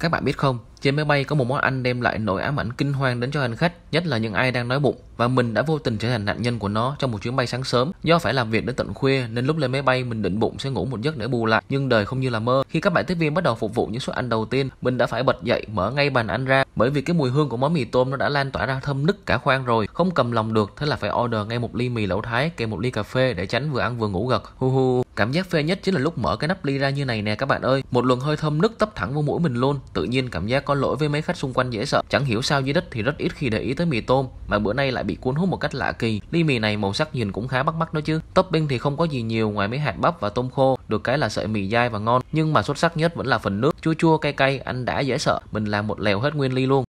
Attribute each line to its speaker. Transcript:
Speaker 1: Các bạn biết không, trên máy bay có một món ăn đem lại nỗi ám ảnh kinh hoàng đến cho hành khách, nhất là những ai đang nói bụng và mình đã vô tình trở thành nạn nhân của nó trong một chuyến bay sáng sớm. Do phải làm việc đến tận khuya nên lúc lên máy bay mình định bụng sẽ ngủ một giấc để bù lại, nhưng đời không như là mơ. Khi các bạn tiếp viên bắt đầu phục vụ những suất ăn đầu tiên, mình đã phải bật dậy mở ngay bàn ăn ra bởi vì cái mùi hương của món mì tôm nó đã lan tỏa ra thơm nức cả khoang rồi, không cầm lòng được thế là phải order ngay một ly mì lẩu thái kèm một ly cà phê để tránh vừa ăn vừa ngủ gật. Hu hu. Cảm giác phê nhất chính là lúc mở cái nắp ly ra như này nè các bạn ơi, một luồng hơi thơm nức tấp thẳng vô mũi mình luôn, tự nhiên cảm giác có lỗi với mấy khách xung quanh dễ sợ. Chẳng hiểu sao dưới đất thì rất ít khi để ý tới mì tôm, mà bữa nay lại bị cuốn hút một cách lạ kỳ. Ly mì này màu sắc nhìn cũng khá bắt mắt đó chứ. Topping thì không có gì nhiều ngoài mấy hạt bắp và tôm khô, được cái là sợi mì dai và ngon, nhưng mà xuất sắc nhất vẫn là phần nước chua chua cay cay, Anh đã dễ sợ. Mình làm một lèo hết nguyên ly luôn.